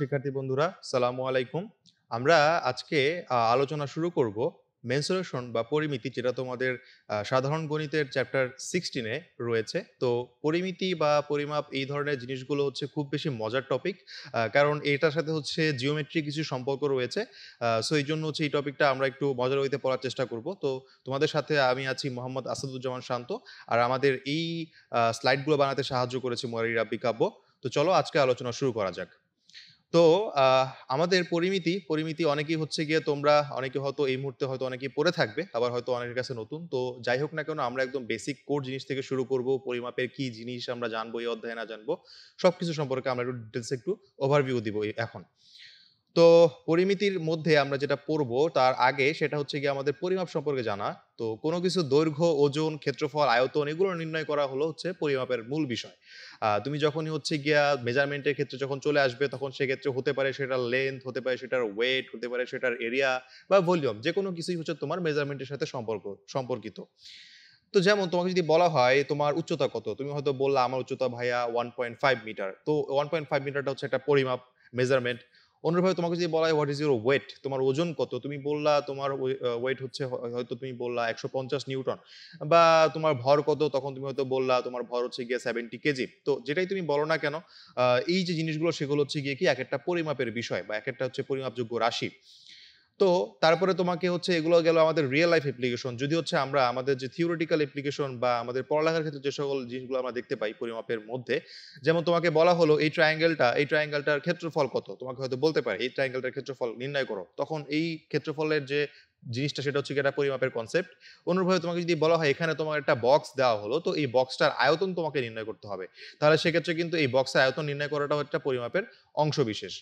শিক্ষার্থী বন্ধুরা সালামু আলাইকুম আমরা আজকে আলোচনা শুরু করব মেনসুরেশন বা পরিমিতি যেটা তোমাদের সাধারণ গণিতের চ্যাপ্টার সিক্সটিনে রয়েছে তো পরিমিতি বা পরিমাপ এই ধরনের জিনিসগুলো হচ্ছে খুব বেশি মজার টপিক কারণ এটার সাথে হচ্ছে জিওমেট্রি কিছু সম্পর্ক রয়েছে সো এই জন্য হচ্ছে এই টপিকটা আমরা একটু মজার হইতে পড়ার চেষ্টা করব তো তোমাদের সাথে আমি আছি মোহাম্মদ আসাদুজ্জামান শান্ত আর আমাদের এই স্লাইডগুলো বানাতে সাহায্য করেছে মরারি রাব্বি কাব্য তো চলো আজকে আলোচনা শুরু করা যাক তো আমাদের পরিমিতি পরিমিতি অনেকেই হচ্ছে গিয়ে তোমরা অনেকে হয়তো এই মুহূর্তে হয়তো অনেকেই পড়ে থাকবে আবার হয়তো অনেকের কাছে নতুন তো যাই হোক না কেন আমরা একদম বেসিক কোর জিনিস থেকে শুরু করব পরিমাপের কি জিনিস আমরা জানবো এই অধ্যায়ে না জানবো সব কিছু সম্পর্কে আমরা একটু ডিটেলস একটু ওভারভিউ দিব এখন তো পরিমিতির মধ্যে আমরা যেটা পড়বো তার আগে সেটা হচ্ছে গিয়ে আমাদের পরিমাপ সম্পর্কে জানা তো কোনো কিছু দৈর্ঘ্য ওজন ক্ষেত্রফল আয়তন এগুলো নির্ণয় করা হলো হচ্ছে পরিমাপের মূল বিষয় তুমি যখনই হচ্ছে গিয়া মেজারমেন্টের ক্ষেত্রে যখন চলে আসবে তখন সেক্ষেত্রে হতে পারে সেটার লেন্থ হতে পারে সেটার ওয়েট হতে পারে সেটার এরিয়া বা ভলিউম যে কোনো কিছুই হচ্ছে তোমার মেজারমেন্টের সাথে সম্পর্ক সম্পর্কিত তো যেমন তোমাকে যদি বলা হয় তোমার উচ্চতা কত তুমি হয়তো বললা আমার উচ্চতা ভাইয়া ওয়ান পয়েন্ট ফাইভ মিটার তো ওয়ান পয়েন্ট ফাইভ মিটারটা হচ্ছে একটা পরিমাপ মেজারমেন্ট অন্যভাবে তোমাকে যদি বলা হয় হোয়াট ইজ ইউর ওয়েট তোমার ওজন কত তুমি বললা তোমার ওয়েট হচ্ছে হয়তো তুমি বললা একশো পঞ্চাশ নিউটন বা তোমার ভর কত তখন তুমি হয়তো বললা তোমার ভর হচ্ছে গিয়ে সেভেন্টি কেজি তো যেটাই তুমি বলো না কেন এই যে জিনিসগুলো সেগুলো হচ্ছে গিয়ে কি এক একটা পরিমাপের বিষয় বা এক একটা হচ্ছে পরিমাপযোগ্য রাশি তো তারপরে তোমাকে হচ্ছে এগুলো গেল আমাদের রিয়েল লাইফ অ্যাপ্লিকেশন যদি হচ্ছে আমরা আমাদের যে থিওরিটিক্যাল অ্যাপ্লিকেশন বা আমাদের পড়ালেখার ক্ষেত্রে যে সকল জিনিসগুলো আমরা দেখতে পাই পরিমাপের মধ্যে যেমন তোমাকে বলা হলো এই ট্রায়াঙ্গেলটা এই ট্রায়াঙ্গেলটার ক্ষেত্রফল কত তোমাকে হয়তো বলতে পারে এই ট্রায়াঙ্গেলটার ক্ষেত্রফল নির্ণয় করো তখন এই ক্ষেত্রফলের যে জিনিসটা সেটা হচ্ছে একটা পরিমাপের কনসেপ্ট অনুরূপভাবে তোমাকে যদি বলা হয় এখানে তোমার একটা বক্স দেওয়া হলো তো এই বক্সটার আয়তন তোমাকে নির্ণয় করতে হবে তাহলে সেক্ষেত্রে কিন্তু এই বক্সের আয়তন নির্ণয় করাটাও একটা পরিমাপের অংশ বিশেষ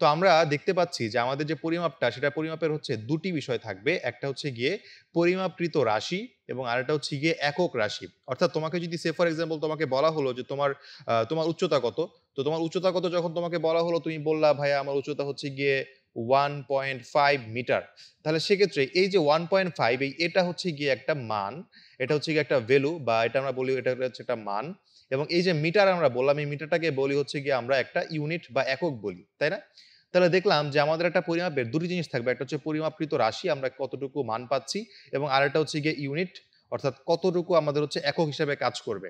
তো আমরা দেখতে পাচ্ছি যে আমাদের যে পরিমাপটা সেটা পরিমাপের হচ্ছে দুটি বিষয় থাকবে একটা হচ্ছে গিয়ে পরিমাপকৃত রাশি এবং আরেকটা হচ্ছে গিয়ে একক রাশি অর্থাৎ তোমাকে যদি সে ফর এক্সাম্পল তোমাকে বলা হলো যে তোমার তোমার উচ্চতা কত তো তোমার উচ্চতা কত যখন তোমাকে বলা হলো তুমি বললা ভাইয়া আমার উচ্চতা হচ্ছে গিয়ে ওয়ান পয়েন্ট ফাইভ মিটার তাহলে সেক্ষেত্রে এই যে ওয়ান পয়েন্ট ফাইভ এই এটা হচ্ছে গিয়ে একটা মান এটা হচ্ছে গিয়ে একটা ভ্যালু বা এটা আমরা বলি এটা হচ্ছে একটা মান এবং এই যে মিটার আমরা বললাম এই মিটারটাকে বলি হচ্ছে গিয়ে আমরা একটা ইউনিট বা একক বলি তাই না তাহলে দেখলাম যে আমাদের একটা পরিমাপের দুটি জিনিস থাকবে একটা হচ্ছে পরিমাপকৃত রাশি আমরা কতটুকু মান পাচ্ছি এবং আরেকটা হচ্ছে গিয়ে ইউনিট অর্থাৎ কতটুকু আমাদের হচ্ছে একক হিসাবে কাজ করবে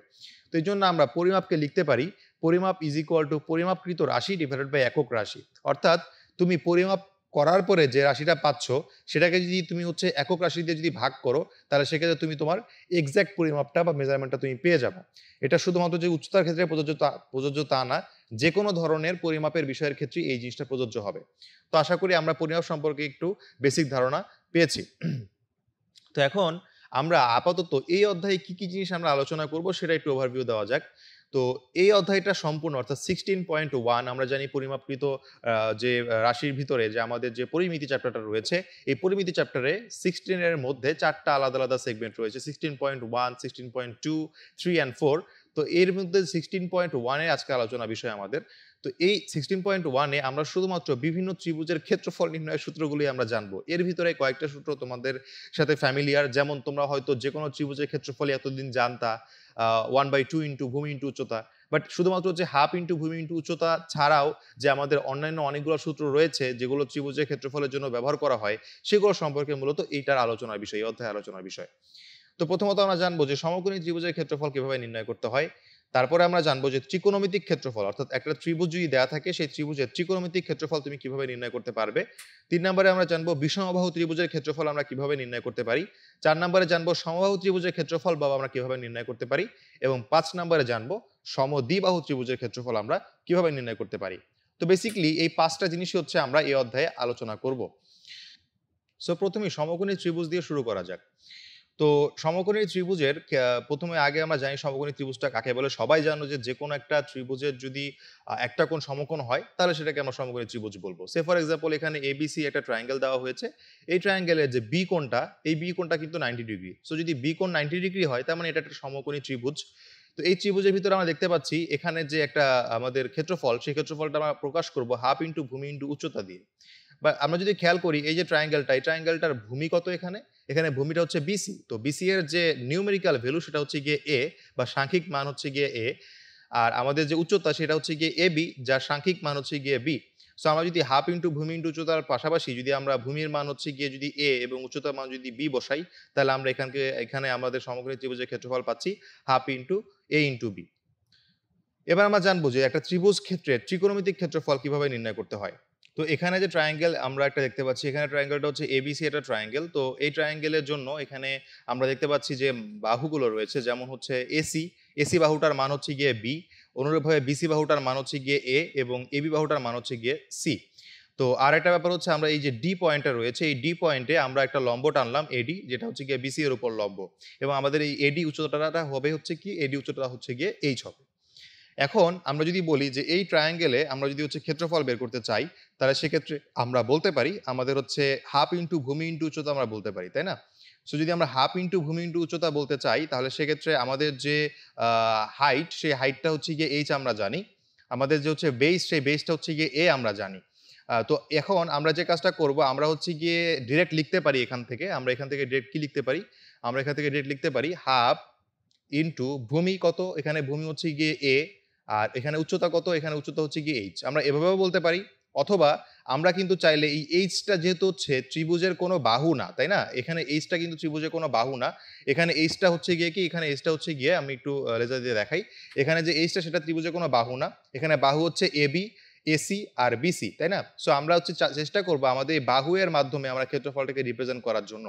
তো এই জন্য আমরা পরিমাপকে লিখতে পারি পরিমাপ ইজ ইকুয়াল টু পরিমাপকৃত রাশি ডিভাইডেড বাই একক রাশি অর্থাৎ তুমি পরিমাপ করার পরে যে রাশিটা পাচ্ছ সেটাকে যদি তুমি হচ্ছে একক রাশি দিয়ে যদি ভাগ করো তাহলে সেক্ষেত্রে তুমি তোমার এক্স্যাক্ট পরিমাপটা বা মেজারমেন্টটা তুমি পেয়ে যাবো এটা শুধুমাত্র যে উচ্চতার ক্ষেত্রে প্রযোজ্য তা প্রযোজ্য তা না যে কোনো ধরনের পরিমাপের বিষয়ের ক্ষেত্রে এই জিনিসটা প্রযোজ্য হবে তো আশা করি আমরা পরিমাপ সম্পর্কে একটু বেসিক ধারণা পেয়েছি তো এখন আমরা আপাতত এই অধ্যায়ে কি কি জিনিস আমরা আলোচনা করব সেটা একটু ওভারভিউ দেওয়া যাক তো এই অধ্যায়টা সম্পূর্ণ অর্থাৎ সিক্সটিন পয়েন্ট ওয়ান আমরা জানি পরিমাপকৃত যে রাশির ভিতরে যে আমাদের যে পরিমিতি চ্যাপ্টারটা রয়েছে এই পরিমিতি চ্যাপ্টারে সিক্সটিনের মধ্যে চারটা আলাদা আলাদা সেগমেন্ট রয়েছে sixteen point one sixteen point two three and four তো এর মধ্যে সিক্সটিন পয়েন্ট ওয়ানে আজকে আলোচনা বিষয় আমাদের তো এই সিক্সটিন পয়েন্ট ওয়ানে আমরা শুধুমাত্র বিভিন্ন ত্রিভুজের ক্ষেত্রফল নির্ণয়ের সূত্রগুলি আমরা জানবো এর ভিতরে কয়েকটা সূত্র তোমাদের সাথে ফ্যামিলিয়ার যেমন তোমরা হয়তো যে কোনো ত্রিভুজের ক্ষেত্রফল এতদিন জানতা ওয়ান বাই টু ইন্টু ভূমি ইন্টু উচ্চতা বাট শুধুমাত্র হচ্ছে হাফ ইন্টু ভূমি ইন্টু উচ্চতা ছাড়াও যে আমাদের অন্যান্য অনেকগুলো সূত্র রয়েছে যেগুলো ত্রিভুজের ক্ষেত্রফলের জন্য ব্যবহার করা হয় সেগুলো সম্পর্কে মূলত এইটার আলোচনার বিষয় এই অধ্যায় আলোচনার বিষয় তো প্রথমত আমরা জানবো যে সমকোণী ত্রিভুজের ক্ষেত্রফল কিভাবে নির্ণয় করতে হয় তারপরে আমরা জানবো যে ত্রিকোণমিতিক ক্ষেত্রফল অর্থাৎ একটা ত্রিভুজ যদি দেওয়া থাকে সেই ত্রিভুজের ত্রিকোণমিতিক ক্ষেত্রফল তুমি কিভাবে নির্ণয় করতে পারবে তিন নম্বরে আমরা জানবো বিষমবাহু ত্রিভুজের ক্ষেত্রফল আমরা কিভাবে নির্ণয় করতে পারি চার নম্বরে জানবো সমবাহু ত্রিভুজের ক্ষেত্রফল বা আমরা কিভাবে নির্ণয় করতে পারি এবং পাঁচ নম্বরে জানবো সমদ্বিবাহু ত্রিভুজের ক্ষেত্রফল আমরা কিভাবে নির্ণয় করতে পারি তো বেসিক্যালি এই পাঁচটা জিনিসই হচ্ছে আমরা এই অধ্যায়ে আলোচনা করব সো প্রথমে সমকোণী ত্রিভুজ দিয়ে শুরু করা যাক তো সমকোণী ত্রিভুজের প্রথমে আগে আমরা জানি সমকোণী ত্রিভুজটা কাকে বলে সবাই জানো যে যে কোনো একটা ত্রিভুজের যদি একটা কোণ সমকোণ হয় তাহলে সেটাকে আমরা সমকোণী ত্রিভুজ বলবো সে ফর এক্সাম্পল এখানে এবিসি একটা ট্রায়াঙ্গেল দেওয়া হয়েছে এই ট্রায়াঙ্গেলের যে বি কোণটা এই বি কোণটা কিন্তু নাইনটি ডিগ্রি সো যদি বি কোণ নাইনটি ডিগ্রি হয় তার মানে এটা একটা সমকোণী ত্রিভুজ তো এই ত্রিভুজের ভিতরে আমরা দেখতে পাচ্ছি এখানে যে একটা আমাদের ক্ষেত্রফল সেই ক্ষেত্রফলটা আমরা প্রকাশ করব হাফ ইন্টু ভূমি ইন্টু উচ্চতা দিয়ে বা আমরা যদি খেয়াল করি এই যে ট্রায়াঙ্গেলটা এই ট্রায়াঙ্গেলটার ভূমি কত এখানে এখানে ভূমিটা হচ্ছে বিসি তো বিসি এর যে নিউমেরিক্যাল ভ্যালু সেটা হচ্ছে গিয়ে এ বা সাংখ্যিক মান হচ্ছে গিয়ে এ আর আমাদের যে উচ্চতা সেটা হচ্ছে গিয়ে এ বি যার সাংখ্যিক মান হচ্ছে গিয়ে বি সো আমরা যদি হাফ ইন্টু ভূমি ইন্টু উচ্চতার পাশাপাশি যদি আমরা ভূমির মান হচ্ছে গিয়ে যদি এ এবং উচ্চতার মান যদি বি বসাই তাহলে আমরা এখানকে এখানে আমাদের সমগ্র ত্রিভুজের ক্ষেত্রফল পাচ্ছি half into A into B এবার আমরা জানবো যে একটা ত্রিভুজ ক্ষেত্রে ত্রিকোণমিতিক ক্ষেত্রফল কিভাবে নির্ণয় করতে হয় তো এখানে যে ট্রায়াঙ্গেল আমরা একটা দেখতে পাচ্ছি এখানে ট্রায়াঙ্গেলটা হচ্ছে এবিসি একটা ট্রায়াঙ্গেল তো এই ট্রায়াঙ্গেলের জন্য এখানে আমরা দেখতে পাচ্ছি যে বাহুগুলো রয়েছে যেমন হচ্ছে এসি এসি বাহুটার মান হচ্ছে গিয়ে বি অনুরূপভাবে বিসি বাহুটার মান হচ্ছে গিয়ে এ এবং এবি বাহুটার মান হচ্ছে গিয়ে সি তো আর একটা ব্যাপার হচ্ছে আমরা এই যে ডি পয়েন্টটা রয়েছে এই ডি পয়েন্টে আমরা একটা লম্ব টানলাম এডি যেটা হচ্ছে গিয়ে বিসি এর উপর লম্ব এবং আমাদের এই এডি উচ্চতাটা হবে হচ্ছে কি এডি উচ্চতা হচ্ছে গিয়ে এইচ হবে এখন আমরা যদি বলি যে এই ট্রায়াঙ্গেলে আমরা যদি হচ্ছে ক্ষেত্রফল বের করতে চাই তাহলে সেক্ষেত্রে আমরা বলতে পারি আমাদের হচ্ছে হাফ ইন্টু ভূমি ইন্টু উচ্চতা আমরা বলতে পারি তাই না সো যদি আমরা হাফ ইন্টু ভূমি ইন্টু উচ্চতা বলতে চাই তাহলে সেক্ষেত্রে আমাদের যে হাইট সেই হাইটটা হচ্ছে গিয়ে এইচ আমরা জানি আমাদের যে হচ্ছে বেস সেই বেসটা হচ্ছে গিয়ে এ আমরা জানি তো এখন আমরা যে কাজটা করব আমরা হচ্ছে গিয়ে ডিরেক্ট লিখতে পারি এখান থেকে আমরা এখান থেকে ডিরেক্ট কি লিখতে পারি আমরা এখান থেকে ডিরেক্ট লিখতে পারি হাফ ইন্টু ভূমি কত এখানে ভূমি হচ্ছে গিয়ে এ আর এখানে উচ্চতা কত এখানে উচ্চতা হচ্ছে কি এইচ আমরা এভাবেও বলতে পারি অথবা আমরা কিন্তু চাইলে এই এইচটা যেহেতু হচ্ছে ত্রিভুজের কোনো বাহু না তাই না এখানে এইচটা কিন্তু ত্রিভুজের কোনো বাহু না এখানে এইচটা হচ্ছে গিয়ে কি এখানে এইচটা হচ্ছে গিয়ে আমি একটু লেজার দিয়ে দেখাই এখানে যে এইচটা সেটা ত্রিভুজের কোনো বাহু না এখানে বাহু হচ্ছে এবি এসি আর বিসি তাই না সো আমরা হচ্ছে চেষ্টা করবো আমাদের এই বাহু এর মাধ্যমে আমরা ক্ষেত্রফলটাকে রিপ্রেজেন্ট করার জন্য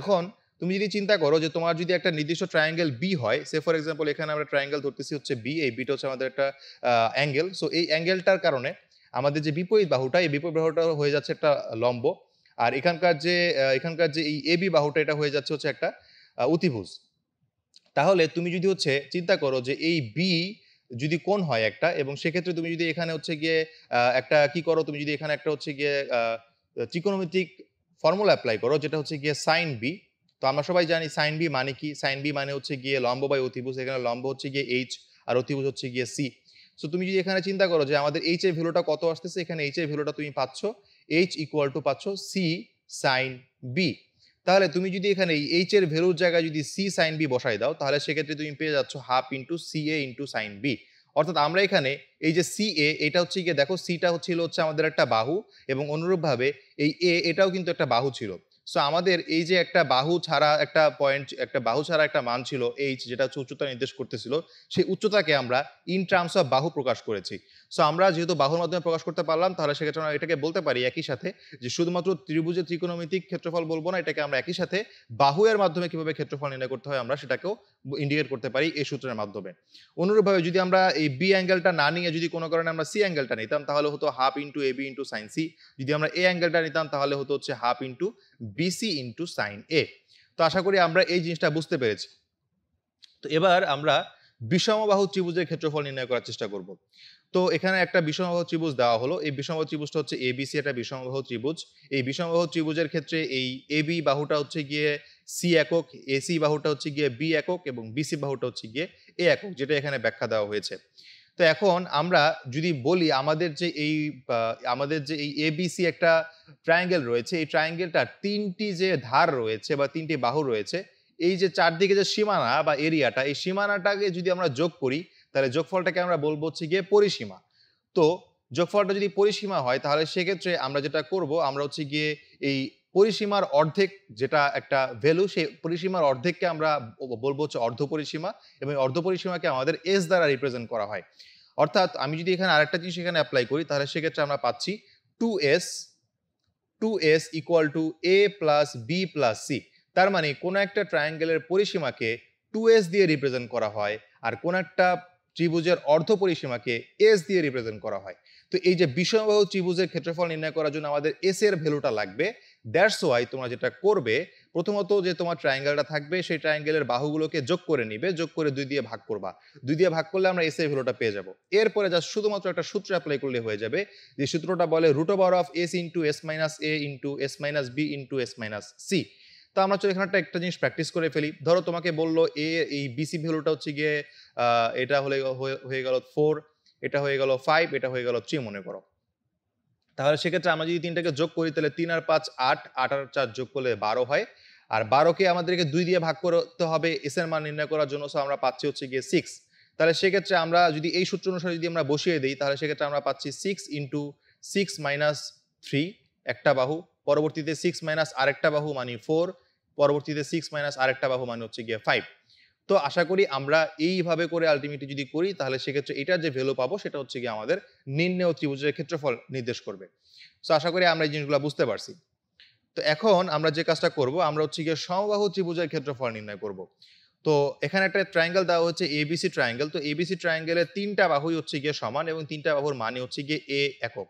এখন তুমি যদি চিন্তা করো যে তোমার যদি একটা নির্দিষ্ট ট্রায়াঙ্গেল বি হয় সে ফর এক্সাম্পল এখানে আমরা ট্রায়াঙ্গেল ধরতেছি হচ্ছে বি এই বিটা হচ্ছে আমাদের একটা অ্যাঙ্গেল সো এই অ্যাঙ্গেলটার কারণে আমাদের যে বিপরীত বাহুটা এই বিপরীত বাহুটা হয়ে যাচ্ছে একটা লম্ব আর এখানকার যে এখানকার যে এই এবি বাহুটা এটা হয়ে যাচ্ছে হচ্ছে একটা অতিভুজ তাহলে তুমি যদি হচ্ছে চিন্তা করো যে এই বি যদি কোন হয় একটা এবং সেক্ষেত্রে তুমি যদি এখানে হচ্ছে গিয়ে একটা কি করো তুমি যদি এখানে একটা হচ্ছে গিয়ে ত্রিকোণমিতিক ফর্মুলা অ্যাপ্লাই করো যেটা হচ্ছে গিয়ে সাইন বি তো আমরা সবাই জানি সাইন বি মানে কি সাইন বি মানে হচ্ছে গিয়ে লম্ব বাই অতিভুজ এখানে লম্ব হচ্ছে গিয়ে এইচ আর অতিভুজ হচ্ছে গিয়ে সি সো তুমি যদি এখানে চিন্তা করো যে আমাদের এইচ এর ভ্যালুটা কত আসতেছে এখানে এইচ এর ভ্যালুটা তুমি পাচ্ছ এইচ ইকুয়াল টু পাচ্ছ সি সাইন বি তাহলে তুমি যদি এখানে এইচ এর ভ্যালুর জায়গায় যদি সি সাইন বি বসাই দাও তাহলে সেক্ষেত্রে তুমি পেয়ে যাচ্ছ half into C A into sine B অর্থাৎ আমরা এখানে এই যে সি এ এটা হচ্ছে গিয়ে দেখো সিটা হচ্ছিল হচ্ছে আমাদের একটা বাহু এবং অনুরূপভাবে এই এ এটাও কিন্তু একটা বাহু ছিল সো আমাদের এই যে একটা বাহু ছাড়া একটা পয়েন্ট একটা বাহু ছাড়া একটা মান ছিল এইচ যেটা হচ্ছে উচ্চতা নির্দেশ করতেছিল সেই উচ্চতাকে আমরা ইন টার্মস অফ বাহু প্রকাশ করেছি সো আমরা যেহেতু বাহুর মাধ্যমে প্রকাশ করতে পারলাম তাহলে সেক্ষেত্রে আমরা এটাকে বলতে পারি একই সাথে যে শুধুমাত্র ত্রিভুজের ত্রিকোণমিতিক ক্ষেত্রফল বলবো না এটাকে আমরা একই সাথে বাহুয়ের মাধ্যমে কিভাবে ক্ষেত্রফল নির্ণয় করতে হয় আমরা সেটাকেও ইন্ডিকেট করতে পারি এই সূত্রের মাধ্যমে অনুরূপভাবে যদি আমরা এই বি অ্যাঙ্গেলটা না নিয়ে যদি কোনো কারণে আমরা সি অ্যাঙ্গেলটা নিতাম তাহলে হতো half into A B into sine C যদি আমরা এ অ্যাঙ্গেলটা নিতাম তাহলে হতো হচ্ছে half into BC into sine A তো আশা করি আমরা এই জিনিসটা বুঝতে পেরেছি তো এবার আমরা বিষমবাহু ত্রিভুজের ক্ষেত্রফল নির্ণয় করার চেষ্টা করব তো এখানে একটা বিষমবাহ ত্রিভুজ দেওয়া হলো এই বিষমবাহ ত্রিভুজটা হচ্ছে এবিসি একটা বিষমবাহ ত্রিভুজ এই বিষমবাহ ত্রিভুজের ক্ষেত্রে এই এবি বাহুটা হচ্ছে গিয়ে সি একক এসি বাহুটা হচ্ছে গিয়ে বি একক এবং বিসি বাহুটা হচ্ছে গিয়ে এ একক যেটা এখানে ব্যাখ্যা দেওয়া হয়েছে তো এখন আমরা যদি বলি আমাদের যে এই আমাদের যে এই এবিসি একটা ট্রায়াঙ্গেল রয়েছে এই ট্রায়াঙ্গেলটার তিনটি যে ধার রয়েছে বা তিনটি বাহু রয়েছে এই যে চারদিকে যে সীমানা বা এরিয়াটা এই সীমানাটাকে যদি আমরা যোগ করি তাহলে যোগফলটাকে আমরা বলবো হচ্ছে গিয়ে পরিসীমা তো যোগফলটা যদি পরিসীমা হয় তাহলে সেক্ষেত্রে আমরা যেটা করব আমরা হচ্ছে গিয়ে এই পরিসীমার অর্ধেক যেটা একটা ভ্যালু সেই পরিসীমার অর্ধেককে আমরা বলবো হচ্ছে অর্ধ পরিসীমা এবং অর্ধ পরিসীমাকে আমাদের এস দ্বারা রিপ্রেজেন্ট করা হয় অর্থাৎ আমি যদি এখানে আরেকটা জিনিস এখানে অ্যাপ্লাই করি তাহলে সেক্ষেত্রে আমরা পাচ্ছি two S two S equal to A plus B plus C তার মানে কোনো একটা ট্রায়াঙ্গেলের পরিসীমাকে টু এস দিয়ে রিপ্রেজেন্ট করা হয় আর কোন একটা ত্রিভুজের অর্ধ পরিসীমাকে এস দিয়ে রিপ্রেজেন্ট করা হয় তো এই যে বিষমবাহু ত্রিভুজের ক্ষেত্রফল নির্ণয় করার জন্য আমাদের এস এর ভ্যালুটা লাগবে দ্যাটস ওয়াই তোমরা যেটা করবে প্রথমত যে তোমার ট্রায়াঙ্গেলটা থাকবে সেই ট্রায়াঙ্গেলের বাহুগুলোকে যোগ করে নিবে যোগ করে দুই দিয়ে ভাগ করবা দুই দিয়ে ভাগ করলে আমরা এস এর ভ্যালুটা পেয়ে যাবো এরপরে যা শুধুমাত্র একটা সূত্র অ্যাপ্লাই করলে হয়ে যাবে যে সূত্রটা বলে root over of S into S minus A into S minus B into S minus C তো আমরা চলো এখানে একটা জিনিস প্র্যাকটিস করে ফেলি ধরো তোমাকে বললো এ এই বিসি ভ্যালুটা হচ্ছে গিয়ে এটা হলে হয়ে গেল ফোর এটা হয়ে গেল ফাইভ এটা হয়ে গেল থ্রি মনে করো তাহলে সেক্ষেত্রে আমরা যদি তিনটাকে যোগ করি তাহলে তিন আর পাঁচ আট আট আর চার যোগ করলে বারো হয় আর বারোকে আমাদেরকে দুই দিয়ে ভাগ করতে হবে এস এর মান নির্ণয় করার জন্য সো আমরা পাচ্ছি হচ্ছে গিয়ে সিক্স তাহলে সেক্ষেত্রে আমরা যদি এই সূত্র অনুসারে যদি আমরা বসিয়ে দিই তাহলে সেক্ষেত্রে আমরা পাচ্ছি six into six minus three একটা বাহু পরবর্তীতে সিক্স মাইনাস আরেকটা বাহু মানে ফোর পরবর্তীতে সিক্স মাইনাস আরেকটা বাহু মানে হচ্ছে গিয়ে ফাইভ তো আশা করি আমরা এইভাবে করে আলটিমেটলি যদি করি তাহলে সেক্ষেত্রে এটার যে ভ্যালু পাবো সেটা হচ্ছে গিয়ে আমাদের নিম্ন ও ত্রিভুজের ক্ষেত্রফল নির্দেশ করবে সো আশা করি আমরা এই জিনিসগুলো বুঝতে পারছি তো এখন আমরা যে কাজটা করব আমরা হচ্ছে গিয়ে সমবাহু ত্রিভুজের ক্ষেত্রফল নির্ণয় করব তো এখানে একটা ট্রায়াঙ্গেল দেওয়া হচ্ছে এবিসি ট্রায়াঙ্গেল তো এবিসি ট্রায়াঙ্গেলের তিনটা বাহুই হচ্ছে গিয়ে সমান এবং তিনটা বাহুর মানে হচ্ছে গিয়ে এ একক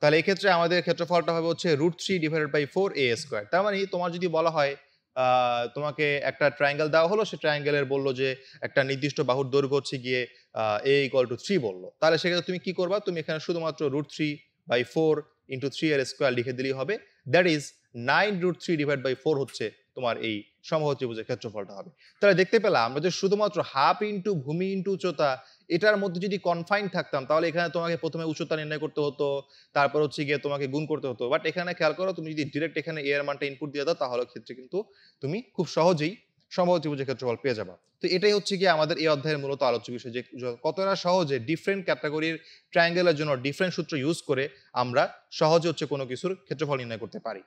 তাহলে এক্ষেত্রে আমাদের ক্ষেত্রফলটা হবে হচ্ছে root three divided by four A square তার মানে তোমার যদি বলা হয় তোমাকে একটা ট্রায়াঙ্গেল দেওয়া হলো সে ট্রায়াঙ্গেলের বললো যে একটা নির্দিষ্ট বাহুর দৈর্ঘ্য হচ্ছে গিয়ে এ ইকুয়াল টু থ্রি বললো তাহলে সেক্ষেত্রে তুমি কি করবা তুমি এখানে শুধুমাত্র root three by four into three এর স্কোয়ার লিখে দিলেই হবে that is nine root three divide by four হচ্ছে তোমার এই সমবাহ ক্ষেত্রফলটা হবে তাহলে দেখতে পেলাম আমরা যে শুধুমাত্র হাফ ইন্টু ভূমি ইন্টু উচ্চতা এটার মধ্যে যদি কনফাইন থাকতাম তাহলে এখানে তোমাকে প্রথমে উচ্চতা নির্ণয় করতে হতো তারপর হচ্ছে গিয়ে তোমাকে গুণ করতে হতো বাট এখানে খেয়াল করো তুমি যদি ডিরেক্ট এখানে এয়ার মানটা ইনপুট দিয়ে দাও তাহলে ক্ষেত্রে কিন্তু তুমি খুব সহজেই সম্ভব ক্ষেত্রফল পেয়ে যাবা তো এটাই হচ্ছে কি আমাদের এই অধ্যায়ের মূলত আলোচ্য বিষয় যে কতটা সহজে ডিফারেন্ট ক্যাটাগরির ট্রায়াঙ্গেলের জন্য ডিফারেন্ট সূত্র ইউজ করে আমরা সহজে হচ্ছে কোনো কিছুর ক্ষেত্রফল নির্ণয় করতে পারি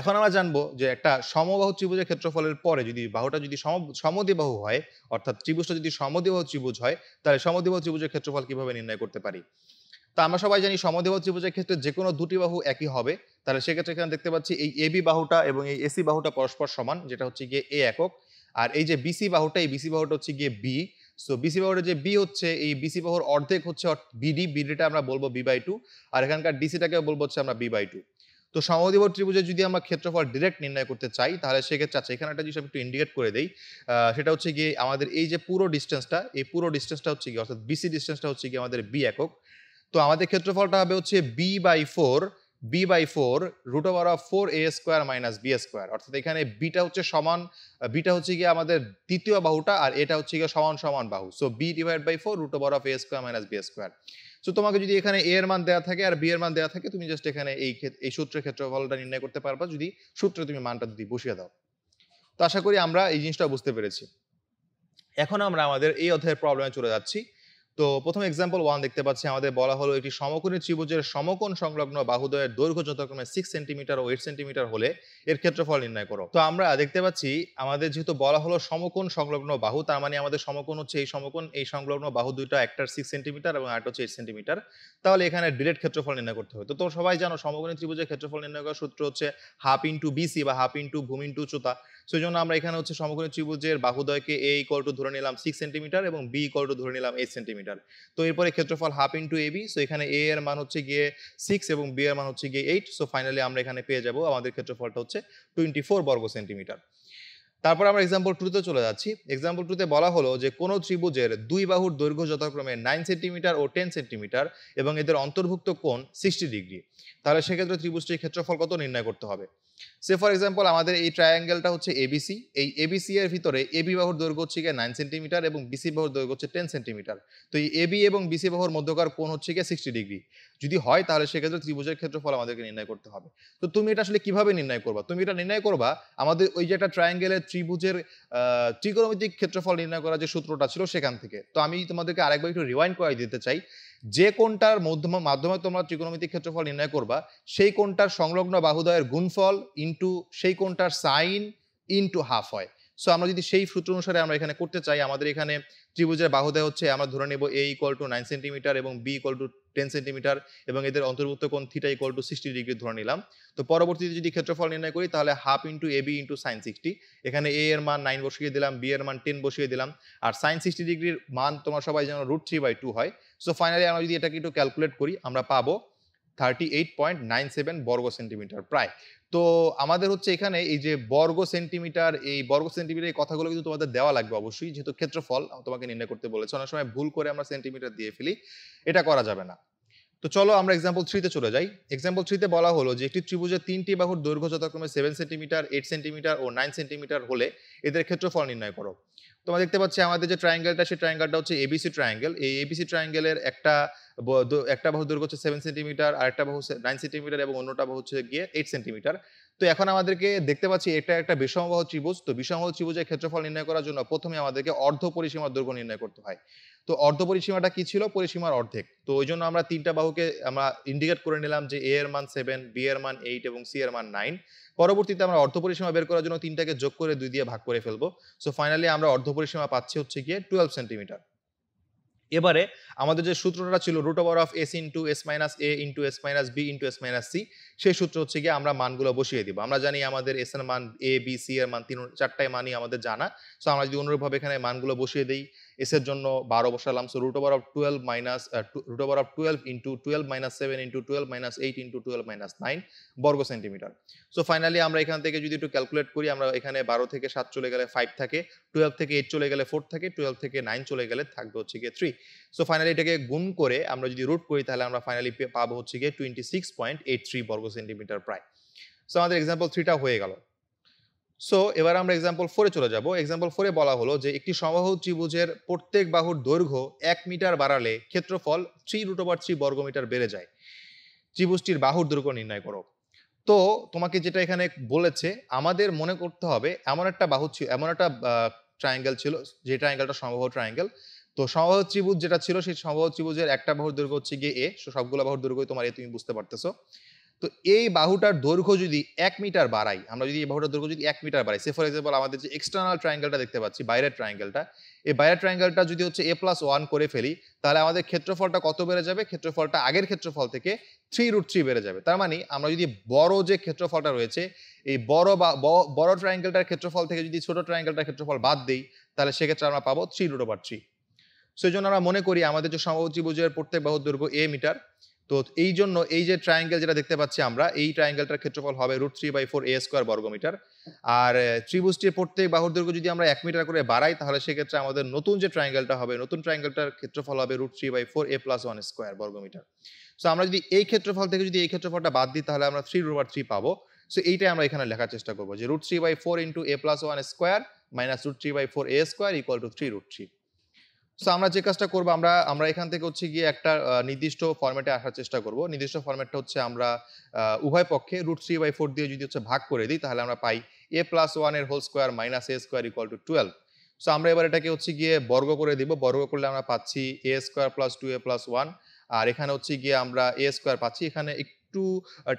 এখন আমরা জানবো যে একটা সমবাহু ত্রিভুজের ক্ষেত্রফলের পরে যদি বাহুটা যদি সমদ্বিবাহু হয় অর্থাৎ ত্রিভুজটা যদি সমদ্বিবাহু ত্রিভুজ হয় তাহলে সমদ্বিবাহু ত্রিভুজের ক্ষেত্রফল কিভাবে নির্ণয় করতে পারি তা আমরা সবাই জানি সমদ্বিবাহু ত্রিভুজের ক্ষেত্রে যে কোনো দুটি বাহু একই হবে তাহলে সেক্ষেত্রে এখানে দেখতে পাচ্ছি এই এবি বাহুটা এবং এই এসি বাহুটা পরস্পর সমান যেটা হচ্ছে গিয়ে এ একক আর এই যে বিসি বাহুটা এই বিসি বাহুটা হচ্ছে গিয়ে বি সো বিসি বাহুটা যে বি হচ্ছে এই বিসি বাহুর অর্ধেক হচ্ছে বিডি বিডিটা আমরা বলবো বি বাই টু আর এখানকার ডিসিটাকে বলবো হচ্ছে আমরা বি বাই টু তো সমদিব ত্রিভুজে যদি আমরা ক্ষেত্রফল ডিরেক্ট নির্ণয় করতে চাই তাহলে সেক্ষেত্রে আচ্ছা এখানে একটা জিনিস আমি একটু ইন্ডিকেট করে দিই সেটা হচ্ছে গিয়ে আমাদের এই যে পুরো ডিস্টেন্সটা এই পুরো ডিস্টেন্সটা হচ্ছে গিয়ে অর্থাৎ বিসি ডিস্টেন্সটা হচ্ছে গিয়ে আমাদের বি একক তো আমাদের ক্ষেত্রফলটা হবে হচ্ছে B by four B by four root over of four A square minus B square অর্থাৎ এখানে বিটা হচ্ছে সমান বিটা হচ্ছে গিয়ে আমাদের দ্বিতীয় বাহুটা আর এটা হচ্ছে গিয়ে সমান সমান বাহু so B divide by four root over of A square minus B square so তোমাকে যদি এখানে এ এর মান দেওয়া থাকে আর বি এর মান দেওয়া থাকে তুমি জাস্ট এখানে এই এই সূত্রের ক্ষেত্রফলটা নির্ণয় করতে পারবা যদি সূত্রে তুমি মানটা যদি বসিয়ে দাও তো আশা করি আমরা এই জিনিসটা বুঝতে পেরেছি এখন আমরা আমাদের এই অধ্যায়ের প্রবলেমে চলে যাচ্ছি তো প্রথম এক্সাম্পল ওয়ান দেখতে পাচ্ছি আমাদের বলা হলো একটি সমকোণী ত্রিভুজের সমকোণ সংলগ্ন বাহুদয়ের দৈর্ঘ্য যথাক্রমে সিক্স সেন্টিমিটার ও এইট সেন্টিমিটার হলে এর ক্ষেত্রফল নির্ণয় করো তো আমরা দেখতে পাচ্ছি আমাদের যেহেতু বলা হলো সমকোণ সংলগ্ন বাহু তার মানে আমাদের সমকোণ হচ্ছে এই সমকোণ এই সংলগ্ন বাহু দুইটা একটার সিক্স সেন্টিমিটার এবং আট হচ্ছে এইট সেন্টিমিটার তাহলে এখানে ডিরেক্ট ক্ষেত্রফল নির্ণয় করতে হবে তো তোমরা সবাই জানো সমকোণী ত্রিভুজের ক্ষেত্রফল নির্ণয় করার সূত্র হচ্ছে হাফ ইন্টু বিসি বা হাফ ইন্টু ভূমি ইন্টু উচ্চতা সেই জন্য আমরা এখানে হচ্ছে সমকোণী ত্রিভুজের বাহুদয়কে এ ইকল টু ধরে নিলাম সিক্স সেন্টিমিটার এবং বি ইকল টু ধরে নিলাম এইট সেন্টিমিটার তো এরপরে ক্ষেত্রফল half into A B so এখানে এ এর মান হচ্ছে গিয়ে সিক্স এবং বি এর মান হচ্ছে গিয়ে এইট সো ফাইনালি আমরা এখানে পেয়ে যাব আমাদের ক্ষেত্রফলটা হচ্ছে টোয়েন্টি ফোর বর্গ সেন্টিমিটার তারপর আমরা এক্সাম্পল টুতে চলে যাচ্ছি এক্সাম্পল টুতে বলা হলো যে কোনো ত্রিভুজের দুই বাহুর দৈর্ঘ্য যথাক্রমে নাইন সেন্টিমিটার ও টেন সেন্টিমিটার এবং এদের অন্তর্ভুক্ত কোণ সিক্সটি ডিগ্রি তাহলে সেক্ষেত্রে ত্রিভুজটির ক্ষেত্রফল কত নির্ণয় করতে হবে সে ফর এক্সাম্পল আমাদের এই ট্রায়াঙ্গেলটা হচ্ছে এবিসি এই এবিসি এর ভিতরে এবি বাহুর দৈর্ঘ্য হচ্ছে গিয়ে নাইন সেন্টিমিটার এবং বিসি বাহুর দৈর্ঘ্য হচ্ছে টেন সেন্টিমিটার তো এই এবি এবং বিসি বাহুর মধ্যকার কোন হচ্ছে গিয়ে সিক্সটি ডিগ্রি যদি হয় তাহলে সেক্ষেত্রে ত্রিভুজের ক্ষেত্রফল আমাদেরকে নির্ণয় করতে হবে তো তুমি এটা আসলে কিভাবে নির্ণয় করবা তুমি এটা নির্ণয় করবা আমাদের ওই যে একটা ট্রায়াঙ্গেলের ত্রিভুজের ত্রিকোণমিতিক ক্ষেত্রফল নির্ণয় করার যে সূত্রটা ছিল সেখান থেকে তো আমি তোমাদেরকে আরেকবার একটু রিওয়াইন্ড করে দিতে চাই যে কোনটার মাধ্যমে তোমরা ত্রিকোণমিতিক ক্ষেত্রফল নির্ণয় করবা সেই কোনটার সংলগ্ন বাহুদয়ের গুণফল ইন্টু সেই কোনটার সাইন ইন্টু হাফ হয় সো আমরা যদি সেই সূত্র অনুসারে আমরা এখানে করতে চাই আমাদের এখানে ত্রিভুজের বাহুদয় হচ্ছে আমরা ধরে নেব A equal to nine centimeter এবং B equal to ten centimeter এবং এদের অন্তর্ভুক্ত কোণ theta equal to sixty degree ধরে নিলাম তো পরবর্তীতে যদি ক্ষেত্রফল নির্ণয় করি তাহলে half into A B into sine sixty এখানে এ এর মান নাইন বসিয়ে দিলাম বি এর মান টেন বসিয়ে দিলাম আর সাইন সিক্সটি ডিগ্রির মান তোমার সবাই যেন রুট থ্রি বাই টু হয় সো ফাইনালি আমরা যদি এটাকে একটু ক্যালকুলেট করি আমরা পাবো thirty eight point nine seven বর্গ সেন্টিমিটার প্রায় তো আমাদের হচ্ছে এখানে এই যে বর্গ সেন্টিমিটার এই বর্গ সেন্টিমিটার এই কথাগুলো কিন্তু তোমাদের দেওয়া লাগবে অবশ্যই যেহেতু ক্ষেত্রফল তোমাকে নির্ণয় করতে বলেছে অনেক সময় ভুল করে আমরা সেন্টিমিটার দিয়ে ফেলি এটা করা যাবে না তো চলো আমরা এক্সাম্পল থ্রিতে চলে যাই এক্সাম্পল থ্রিতে বলা হলো যে একটি ত্রিভুজের তিনটি বাহুর দৈর্ঘ্য যথাক্রমে সেভেন সেন্টিমিটার এইট সেন্টিমিটার ও নাইন সেন্টিমিটার হলে এদের ক্ষেত্রফল নির্ণয় করো তোমরা দেখতে পাচ্ছি আমাদের যে ট্রায়াঙ্গেলটা সেই ট্রায়াঙ্গেলটা হচ্ছে এবিসি ট্রায়াঙ্গেল এই এবিসি ট্রায়াঙ্গেলের একটা একটা বাহু দৈর্ঘ্য হচ্ছে সেভেন সেন্টিমিটার আর একটা বাহু নাইন সেন্টিমিটার এবং অন্যটা বাহু হচ্ছে গিয়ে এইট সেন্টিমিটার তো এখন আমাদেরকে দেখতে পাচ্ছি এটা একটা বিষমবাহু ত্রিভুজ তো বিষমবাহু ত্রিভুজের ক্ষেত্রফল নির্ণয় করার জন্য প্রথমে আমাদেরকে অর্ধ পরিসীমার দৈর্ঘ্য নির্ণয় করতে হয় তো অর্ধ পরিসীমাটা কি ছিল পরিসীমার অর্ধেক তো ওই জন্য আমরা তিনটা বাহুকে আমরা ইন্ডিকেট করে নিলাম যে এ এর মান সেভেন বি এর মান এইট এবং সি এর মান নাইন পরবর্তীতে আমরা অর্ধ পরিসীমা বের করার জন্য তিনটাকে যোগ করে দুই দিয়ে ভাগ করে ফেলবো সো ফাইনালি আমরা অর্ধ পরিসীমা পাচ্ছি হচ্ছে গিয়ে টুয়েলভ সেন্টিমিটার এবারে আমাদের যে সূত্রটা ছিল root over of S into S minus A into S minus B into S minus C সেই সূত্র হচ্ছে গিয়ে আমরা মানগুলো বসিয়ে দিব আমরা জানি আমাদের এস এর মান এ বি সি এর মান তিন চারটায় মানই আমাদের জানা সো আমরা যদি অনুরূপভাবে এখানে মানগুলো বসিয়ে দিই এস এর জন্য বারো বসালাম so root over of twelve minus root over of twelve into twelve minus seven into twelve minus eight into twelve minus nine বর্গ সেন্টিমিটার সো ফাইনালি আমরা এখান থেকে যদি একটু ক্যালকুলেট করি আমরা এখানে বারো থেকে সাত চলে গেলে ফাইভ থাকে টুয়েলভ থেকে এইট চলে গেলে ফোর থাকে টুয়েলভ থেকে নাইন চলে গেলে থাকবে হচ্ছে গিয়ে থ্রি সো ফাইনালি এটাকে গুণ করে আমরা যদি রুট করি তাহলে আমরা ফাইনালি পাবো হচ্ছে গিয়ে twenty six point eight three বর্গ সেন্টিমিটার প্রায় সো আমাদের এক্সাম্পল থ্রিটা হয়ে গেল সো এবার আমরা এক্সাম্পল ফোরে চলে যাব এক্সাম্পল ফোরে বলা হলো যে একটি সমবাহু ত্রিভুজের প্রত্যেক বাহুর দৈর্ঘ্য এক মিটার বাড়ালে ক্ষেত্রফল থ্রি রুট ওভার থ্রি বর্গ মিটার বেড়ে যায় ত্রিভুজটির বাহুর দৈর্ঘ্য নির্ণয় করো তো তোমাকে যেটা এখানে বলেছে আমাদের মনে করতে হবে এমন একটা বাহু ছিল এমন একটা ট্রায়াঙ্গেল ছিল যে ট্রায়াঙ্গেলটা সম্ভব ট্রায়াঙ্গেল তো সমবাহ ত্রিভুজ যেটা ছিল সেই সমবাহ ত্রিভুজের একটা বাহুর দৈর্ঘ্য হচ্ছে গিয়ে এ সো সবগুলো বাহুর দৈর্ঘ্য তোমার এ তুমি বুঝতে পারতেছো তো এই বাহুটার দৈর্ঘ্য যদি এক মিটার বাড়াই আমরা যদি এই বাহুটার দৈর্ঘ্য যদি এক মিটার বাড়াই সে ফর এক্সাম্পল আমাদের যে এক্সটার্নাল ট্রায়াঙ্গেলটা দেখতে পাচ্ছি বাইরের ট্রায়াঙ্গেলটা এই বাইরের ট্রায়াঙ্গেলটা যদি হচ্ছে এ প্লাস ওয়ান করে ফেলি তাহলে আমাদের ক্ষেত্রফলটা কত বেড়ে যাবে ক্ষেত্রফলটা আগের ক্ষেত্রফল থেকে থ্রি রুট থ্রি বেড়ে যাবে তার মানে আমরা যদি বড় যে ক্ষেত্রফলটা রয়েছে এই বড় বা বড় ট্রায়াঙ্গেলটার ক্ষেত্রফল থেকে যদি ছোট ট্রায়াঙ্গেলটার ক্ষেত্রফল বাদ দিই তাহলে সেক্ষেত্রে আমরা পাবো থ্রি রুট ওভার থ্রি সেই জন্য আমরা মনে করি আমাদের যে সমভুজের প্রত্যেক বাহুর দৈর্ঘ্য এ মিটার তো এই জন্য এই যে ট্রায়াঙ্গেল যেটা দেখতে পাচ্ছি আমরা এই ট্রায়াঙ্গেলটার ক্ষেত্রফল হবে root three by four A square বর্গমিটার আর ত্রিভুজটির প্রত্যেক বাহুর দৈর্ঘ্য যদি আমরা এক মিটার করে বাড়াই তাহলে সেক্ষেত্রে আমাদের নতুন যে ট্রায়াঙ্গেলটা হবে নতুন ট্রায়াঙ্গেলটার ক্ষেত্রফল হবে root three by four A plus one square বর্গমিটার সো আমরা যদি এই ক্ষেত্রফল থেকে যদি এই ক্ষেত্রফলটা বাদ দিই তাহলে আমরা থ্রি রুট থ্রি পাবো সো এইটাই আমরা এখানে লেখার চেষ্টা করবো যে root three by four into A plus one square minus root three by four A square equal to three root three so আমরা যে কাজটা করবো আমরা আমরা এখান থেকে হচ্ছে গিয়ে একটা নির্দিষ্ট ফর্মেটে আসার চেষ্টা করব নির্দিষ্ট ফর্মেটটা হচ্ছে আমরা উভয় পক্ষে রুট থ্রি বাই ফোর দিয়ে যদি হচ্ছে ভাগ করে দিই তাহলে আমরা পাই এ প্লাস ওয়ানের whole square minus A square equal to twelve so আমরা এবার এটাকে হচ্ছে গিয়ে বর্গ করে দিব বর্গ করলে আমরা পাচ্ছি A square plus two A plus one আর এখানে হচ্ছে গিয়ে আমরা এ স্কোয়ার পাচ্ছি এখানে একটু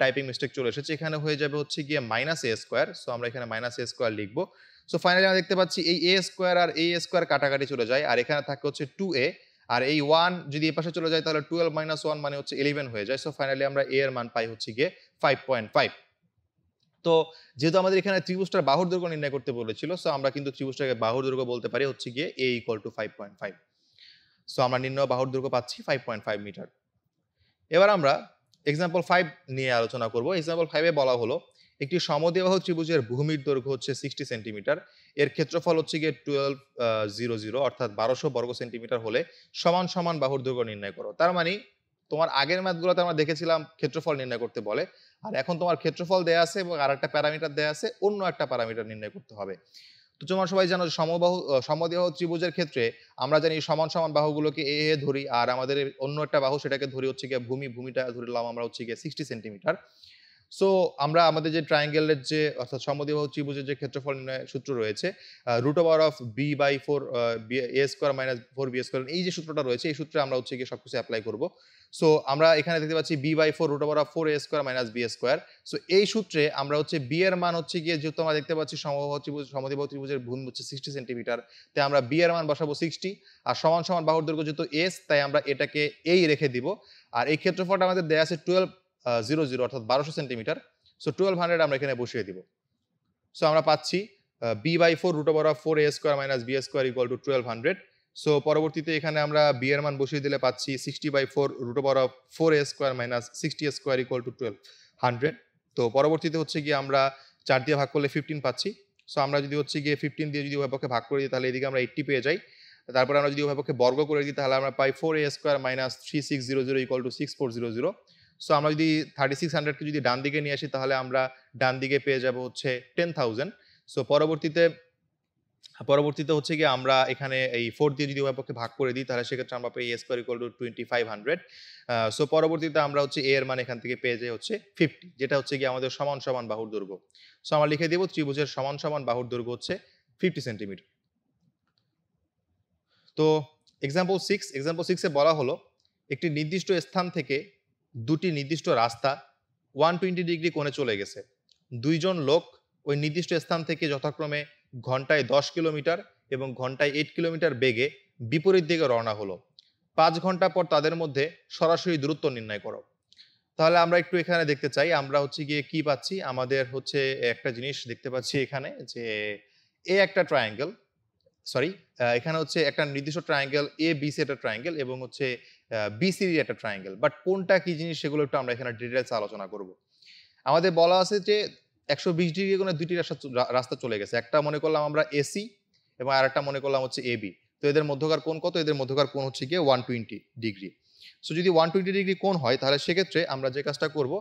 টাইপিং মিস্টেক চলে এসেছে এখানে হয়ে যাবে হচ্ছে গিয়ে মাইনাস এ স্কোয়ার সো আমরা এখানে মাইনাস এ স্কোয়ার লিখবো সো ফাইনালি আমরা দেখতে পাচ্ছি এই এ স্কোয়ার আর এ স্কোয়ার কাটাকাটি চলে যায় আর এখানে থাকে হচ্ছে টু এ আর এই ওয়ান যদি এ পাশে চলে যায় তাহলে টুয়েলভ মাইনাস ওয়ান মানে হচ্ছে ইলেভেন হয়ে যায় সো ফাইনালি আমরা এ এর মান পাই হচ্ছে গিয়ে ফাইভ পয়েন্ট ফাইভ তো যেহেতু আমাদের এখানে ত্রিভুজটার বাহুর দৈর্ঘ্য নির্ণয় করতে বলেছিল সো আমরা কিন্তু ত্রিভুজটাকে বাহুর দৈর্ঘ্য বলতে পারি হচ্ছে গিয়ে A equal to five point five so আমরা নির্ণয় বাহুর দৈর্ঘ্য পাচ্ছি ফাইভ পয়েন্ট ফাইভ মিটার এবার আমরা এক্সাম্পল ফাইভ নিয়ে আলোচনা করবো এক্সাম্পল ফাইভে বলা হলো একটি সমদেবাহ ত্রিভুজের ভূমির দৈর্ঘ্য হচ্ছে সিক্সটি সেন্টিমিটার এর ক্ষেত্রফল হচ্ছে গিয়ে টুয়েলভ জিরো জিরো অর্থাৎ বারোশো বর্গ সেন্টিমিটার হলে সমান সমান বাহুর দৈর্ঘ্য নির্ণয় করো তার মানে তোমার আগের ম্যাথগুলোতে আমরা দেখেছিলাম ক্ষেত্রফল নির্ণয় করতে বলে আর এখন তোমার ক্ষেত্রফল দেয়া আছে এবং আর একটা প্যারামিটার দেয়া আছে অন্য একটা প্যারামিটার নির্ণয় করতে হবে তো তোমার সবাই জানো সমবাহু সমদেহ ত্রিভুজের ক্ষেত্রে আমরা জানি সমান সমান বাহুগুলোকে এ এ ধরি আর আমাদের অন্য একটা বাহু সেটাকে ধরি হচ্ছে গিয়ে ভূমি ভূমিটা ধরলাম আমরা হচ্ছে গিয়ে সিক্সটি সেন্টিমিটার সো আমরা আমাদের যে ট্রায়াঙ্গেলের যে অর্থাৎ সমদিবাহ ত্রিভুজের যে ক্ষেত্রফল নির্ণয় সূত্র রয়েছে root over of B by four A square minus four B square এই যে সূত্রটা রয়েছে এই সূত্রে আমরা হচ্ছে গিয়ে সবকিছু অ্যাপ্লাই করবো সো আমরা এখানে দেখতে পাচ্ছি B by four root over of four A square minus B square so এই সূত্রে আমরা হচ্ছে বি এর মান হচ্ছে গিয়ে যেহেতু আমরা দেখতে পাচ্ছি সমবাহ ত্রিভুজ সমদ্বিবাহু ত্রিভুজের ভূমি হচ্ছে সিক্সটি সেন্টিমিটার তাই আমরা বি এর মান বসাবো সিক্সটি আর সমান সমান বাহুর দৈর্ঘ্য যেহেতু এস তাই আমরা এটাকে এই রেখে দিব আর এই ক্ষেত্রফলটা আমাদের দেয়া আছে টুয়েলভ জিরো জিরো অর্থাৎ বারোশো সেন্টিমিটার সো টুয়েলভ হান্ড্রেড আমরা এখানে বসিয়ে দিব সো আমরা পাচ্ছি B by four root over of four A square minus B square equal to twelve hundred so পরবর্তীতে এখানে আমরা বি এর মান বসিয়ে দিলে পাচ্ছি sixty by four root over of four A square minus sixty square equal to twelve hundred তো পরবর্তীতে হচ্ছে গিয়ে আমরা চার দিয়ে ভাগ করলে ফিফটিন পাচ্ছি সো আমরা যদি হচ্ছে গিয়ে ফিফটিন দিয়ে যদি উভয় পক্ষে ভাগ করে দিই তাহলে এদিকে আমরা এইট্টি পেয়ে যাই তারপরে আমরা যদি উভয় পক্ষে বর্গ করে দিই তাহলে আমরা পাই four A square minus three six zero zero equal to six four zero zero so আমরা যদি থার্টি সিক্স হান্ড্রেডকে যদি ডান দিকে নিয়ে আসি তাহলে আমরা ডান দিকে পেয়ে যাব হচ্ছে টেন থাউজেন্ড সো পরবর্তীতে পরবর্তীতে হচ্ছে গিয়ে আমরা এখানে এই ফোর দিয়ে যদি উভয় পক্ষে ভাগ করে দিই তাহলে সেক্ষেত্রে আমরা পাই S equal to twenty five hundred so পরবর্তীতে আমরা হচ্ছে এ এর মানে এখান থেকে পেয়ে যাই হচ্ছে ফিফটি যেটা হচ্ছে গিয়ে আমাদের সমান সমান বাহুর দুর্গ সো আমরা লিখে দেবো ত্রিভুজের সমান সমান বাহুর দুর্গ হচ্ছে ফিফটি সেন্টিমিটার তো এক্সাম্পল সিক্স এক্সাম্পল সিক্সে বলা হলো একটি নির্দিষ্ট স্থান থেকে দুটি নির্দিষ্ট রাস্তা ওয়ান টোয়েন্টি ডিগ্রি কোণে চলে গেছে দুইজন লোক ওই নির্দিষ্ট স্থান থেকে যথাক্রমে ঘন্টায় দশ কিলোমিটার এবং ঘন্টায় এইট কিলোমিটার বেগে বিপরীত দিকে রওনা হলো পাঁচ ঘন্টা পর তাদের মধ্যে সরাসরি দূরত্ব নির্ণয় করো তাহলে আমরা একটু এখানে দেখতে চাই আমরা হচ্ছে গিয়ে কি পাচ্ছি আমাদের হচ্ছে একটা জিনিস দেখতে পাচ্ছি এখানে যে এ একটা ট্রায়াঙ্গেল সরি এখানে হচ্ছে একটা নির্দিষ্ট ট্রায়াঙ্গেল এ বি সি একটা ট্রায়াঙ্গেল এবং হচ্ছে বিসিডির একটা ট্রায়াঙ্গেল বাট কোনটা কি জিনিস সেগুলো একটু আমরা এখানে ডিটেলস আলোচনা করব আমাদের বলা আছে যে একশো বিশ ডিগ্রি কোনো দুইটি রাস্তা চলে গেছে একটা মনে করলাম আমরা এসি এবং আর একটা মনে করলাম হচ্ছে এবি তো এদের মধ্যকার কোন কত এদের মধ্যকার কোন হচ্ছে গিয়ে ওয়ান টোয়েন্টি ডিগ্রি সো যদি ওয়ান টোয়েন্টি ডিগ্রি কোন হয় তাহলে সেক্ষেত্রে আমরা যে কাজটা করব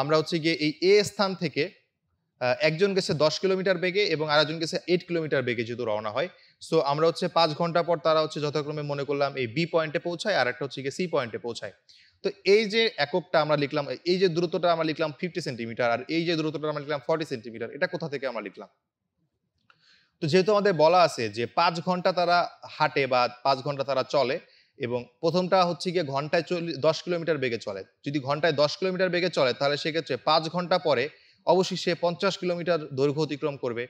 আমরা হচ্ছে গিয়ে এই এ স্থান থেকে একজন গেছে দশ কিলোমিটার বেগে এবং আরেকজন গেছে এইট কিলোমিটার বেগে যেহেতু রওনা হয় সো আমরা হচ্ছে পাঁচ ঘন্টা পর তারা হচ্ছে যথাক্রমে মনে করলাম এই বি পয়েন্টে পৌঁছায় আর একটা হচ্ছে গিয়ে সি পয়েন্টে পৌঁছায় তো এই যে এককটা আমরা লিখলাম এই যে দূরত্বটা আমরা লিখলাম ফিফটি সেন্টিমিটার আর এই যে দূরত্বটা আমরা লিখলাম ফর্টি সেন্টিমিটার এটা কোথা থেকে আমরা লিখলাম তো যেহেতু আমাদের বলা আছে যে পাঁচ ঘন্টা তারা হাঁটে বা পাঁচ ঘন্টা তারা চলে এবং প্রথমটা হচ্ছে গিয়ে ঘন্টায় চল্লিশ দশ কিলোমিটার বেগে চলে যদি ঘন্টায় দশ কিলোমিটার বেগে চলে তাহলে সেক্ষেত্রে পাঁচ ঘন্টা পরে অবশ্যই সে পঞ্চাশ কিলোমিটার দৈর্ঘ্য অতিক্রম করবে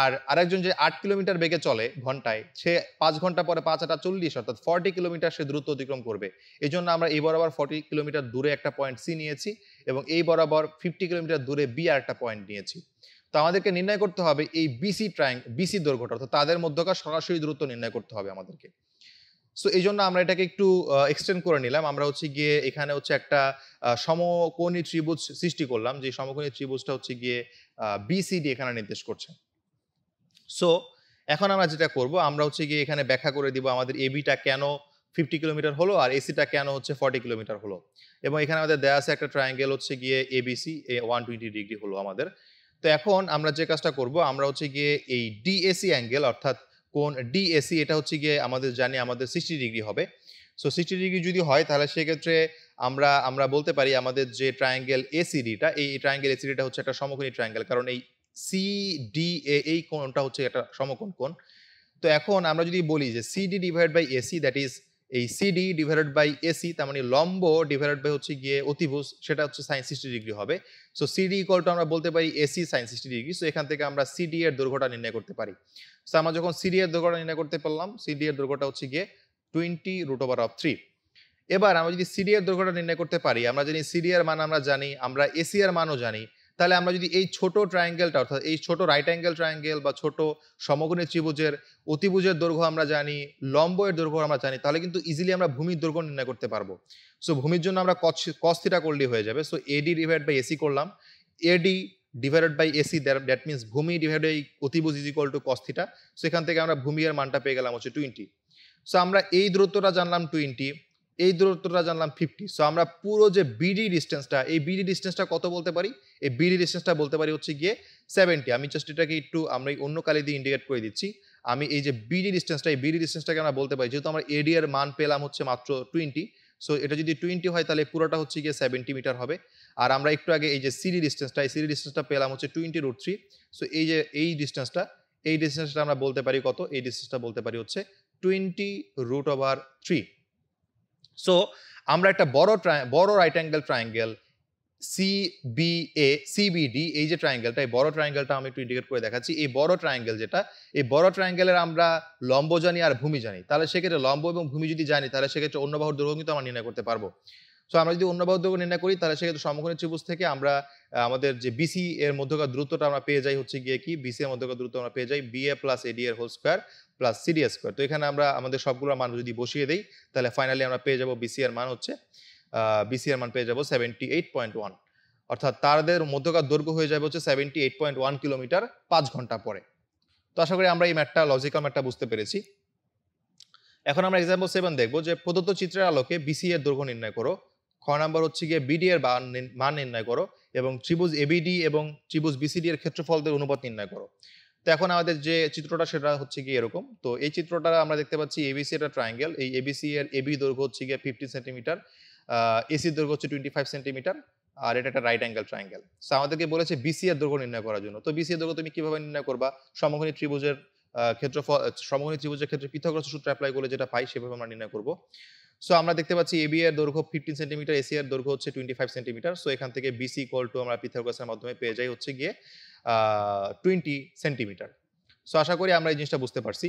আর আরেকজন যে আট কিলোমিটার বেগে চলে ঘন্টায় সে পাঁচ ঘন্টা পরে পাঁচ আটা চল্লিশ অর্থাৎ ফর্টি কিলোমিটার সে দ্রুত অতিক্রম করবে এই জন্য আমরা এই বরাবর ফর্টি কিলোমিটার দূরে একটা পয়েন্ট সি নিয়েছি এবং এই বরাবর ফিফটি কিলোমিটার দূরে বি আর একটা পয়েন্ট নিয়েছি তো আমাদেরকে নির্ণয় করতে হবে এই বিসি ট্রাইং বিসি দুর্ঘটনা অর্থাৎ তাদের মধ্যকার সরাসরি দূরত্ব নির্ণয় করতে হবে আমাদেরকে সো এই জন্য আমরা এটাকে একটু এক্সটেন্ড করে নিলাম আমরা হচ্ছে গিয়ে এখানে হচ্ছে একটা সমকোণী ত্রিভুজ সৃষ্টি করলাম যে সমকোণী ত্রিভুজটা হচ্ছে গিয়ে বিসিডি এখানে নির্দেশ করছে সো এখন আমরা যেটা করব আমরা হচ্ছে গিয়ে এখানে ব্যাখ্যা করে দিব আমাদের এবিটা কেন ফিফটি কিলোমিটার হলো আর এসিটা কেন হচ্ছে ফর্টি কিলোমিটার হলো এবং এখানে আমাদের দেয়া আছে একটা ট্রায়াঙ্গেল হচ্ছে গিয়ে ABC A one twenty degree হলো আমাদের তো এখন আমরা যে কাজটা করব আমরা হচ্ছে গিয়ে এই ডিএসি অ্যাঙ্গেল অর্থাৎ কোন ডিএসি এটা হচ্ছে গিয়ে আমাদের জানি আমাদের সিক্সটি ডিগ্রি হবে সো সিক্সটি ডিগ্রি যদি হয় তাহলে সেক্ষেত্রে আমরা আমরা বলতে পারি আমাদের যে ট্রায়াঙ্গেল এসিডিটা এই ট্রায়াঙ্গেল এসিডিটা হচ্ছে একটা সমকোণী ট্রায়াঙ্গেল কারণ এই সিডিএ এই কোনটা হচ্ছে একটা সমকোণ কোণ তো এখন আমরা যদি বলি যে CD divide by AC that is এই সিডি ডিভাইডেড বাই এসি তার মানে লম্ব ডিভাইডেড বাই হচ্ছে গিয়ে অতিভুজ সেটা হচ্ছে সাইন সিক্সটি ডিগ্রি হবে সো সিডি ইকুয়াল টু আমরা বলতে পারি AC sine sixty degree so এখান থেকে আমরা ডি এর দৈর্ঘ্যটা নির্ণয় করতে পারি সো আমরা যখন ডি এর দৈর্ঘ্যটা নির্ণয় করতে পারলাম ডি এর দৈর্ঘ্যটা হচ্ছে গিয়ে twenty root over of three এবার আমরা যদি ডি এর দৈর্ঘ্যটা নির্ণয় করতে পারি আমরা জানি ডি এর মান আমরা জানি আমরা এসি এর মানও জানি তাহলে আমরা যদি এই ছোট ট্রায়াঙ্গেলটা অর্থাৎ এই ছোট রাইট অ্যাঙ্গেল ট্রায়াঙ্গেল বা ছোট সমগুণী ত্রিভুজের অতিভুজের দৈর্ঘ্য আমরা জানি লম্ব দৈর্ঘ্য আমরা জানি তাহলে কিন্তু ইজিলি আমরা ভূমির দৈর্ঘ্য নির্ণয় করতে পারবো সো ভূমির জন্য আমরা কস্থিটা করলেই হয়ে যাবে so AD divide by AC করলাম AD divided by AC that means ভূমি ডিভাইড বাই অতিভুজ ইজ ইকুয়াল টু কস্থিটা সো এখান থেকে আমরা ভূমির মানটা পেয়ে গেলাম হচ্ছে টোয়েন্টি সো আমরা এই দূরত্বটা জানলাম টোয়েন্টি এই দূরত্বটা জানলাম ফিফটি সো আমরা পুরো যে বিডি ডিস্টেন্সটা এই বিডি ডিস্টেন্সটা কত বলতে পারি এই বিডি ডিস্টেন্সটা বলতে পারি হচ্ছে গিয়ে সেভেন্টি আমি জাস্ট এটাকে একটু আমরা এই অন্য কালি দিয়ে ইন্ডিকেট করে দিচ্ছি আমি এই যে বিডি ডিস্টেন্সটা এই বিডি ডিস্টেন্সটাকে আমরা বলতে পারি যেহেতু আমরা এরিয়ার মান পেলাম হচ্ছে মাত্র টোয়েন্টি সো এটা যদি টোয়েন্টি হয় তাহলে পুরোটা হচ্ছে গিয়ে সেভেন্টি মিটার হবে আর আমরা একটু আগে এই যে সিডি ডিস্টেন্সটা এই সিডি ডিস্টেন্সটা পেলাম হচ্ছে টোয়েন্টি রুট থ্রি সো এই যে এই ডিস্টেন্সটা এই ডিস্টেন্সটা আমরা বলতে পারি কত এই ডিস্টেন্সটা বলতে পারি হচ্ছে twenty root over three so আমরা একটা বড় বড় right angle triangle B D এই যে ট্রায়াঙ্গেলটা এই বড় ট্রায়াঙ্গেলটা আমি একটু ইন্ডিকেট করে দেখাচ্ছি এই বড় ট্রায়াঙ্গেল যেটা এই বড় ট্রায়াঙ্গেলের আমরা লম্ব জানি আর ভূমি জানি তাহলে সেক্ষেত্রে লম্ব এবং ভূমি যদি জানি তাহলে সেক্ষেত্রে অন্য বাহুর দৈর্ঘ্য কিন্তু আমরা নির্ণয় করতে পারবো সো আমরা যদি অন্য বাহুর দৈর্ঘ্য নির্ণয় করি তাহলে সেক্ষেত্রে সমকোণী ত্রিভুজ থেকে আমরা আমাদের যে বিসি এর মধ্যকার দূরত্বটা আমরা পেয়ে যাই হচ্ছে গিয়ে কি বিসি এর মধ্যকার দূরত্ব আমরা পেয়ে যাই বি এ প্লাস এডি এর whole square plus CD square তো এখানে আমরা আমাদের সবগুলোর মান যদি বসিয়ে দিই তাহলে ফাইনালি আমরা পেয়ে যাব বিসিআর মান হচ্ছে বিসিআর মান পেয়ে যাবো সেভেন্টি এইট পয়েন্ট ওয়ান অর্থাৎ তাদের মধ্যকার দৈর্ঘ্য হয়ে যাবে হচ্ছে seventy eight point one kilometre পাঁচ ঘন্টা পরে তো আশা করি আমরা এই ম্যাটটা লজিক্যাল ম্যাটটা বুঝতে পেরেছি এখন আমরা এক্সাম্পল সেভেন দেখবো যে প্রদত্ত চিত্রের আলোকে বিসি এর দৈর্ঘ্য নির্ণয় করো খ নাম্বার হচ্ছে গিয়ে বিডি এর মান নির্ণয় করো এবং ত্রিভুজ এবিডি এবং ত্রিভুজ বিসিডি এর ক্ষেত্রফলদের অনুপাত নির্ণয় করো তো এখন আমাদের যে চিত্রটা সেটা হচ্ছে কি এরকম তো এই চিত্রটা আমরা দেখতে পাচ্ছি এবিসি একটা ট্রায়াঙ্গেল এই এবিসি এর এবি দৈর্ঘ্য হচ্ছে গিয়ে ফিফটি সেন্টিমিটার এসি দৈর্ঘ্য হচ্ছে টোয়েন্টি ফাইভ সেন্টিমিটার আর এটা একটা রাইট অ্যাঙ্গেল ট্রায়াঙ্গেল সো আমাদেরকে বলেছে বিসি এর দৈর্ঘ্য নির্ণয় করার জন্য তো বিসি এর দৈর্ঘ্য তুমি কিভাবে নির্ণয় করবা সমঘনী ত্রিভুজের ক্ষেত্রফল সমঘনী ত্রিভুজের ক্ষেত্রে পৃথকরস সূত্র অ্যাপ্লাই করে যেটা পাই সেভাবে আমরা নির্ণয় করব সো আমরা দেখতে পাচ্ছি এবি এর দৈর্ঘ্য ফিফটিন সেন্টিমিটার এসি এর দৈর্ঘ্য হচ্ছে টোয়েন্টি ফাইভ সেন্টিমিটার সো এখান থেকে বিসি ইকুয়াল টু আমরা পিথাগোরাসের মাধ্যমে পেয়ে যাই হচ্ছে গিয়ে টোয়েন্টি সেন্টিমিটার সো আশা করি আমরা এই জিনিসটা বুঝতে পারছি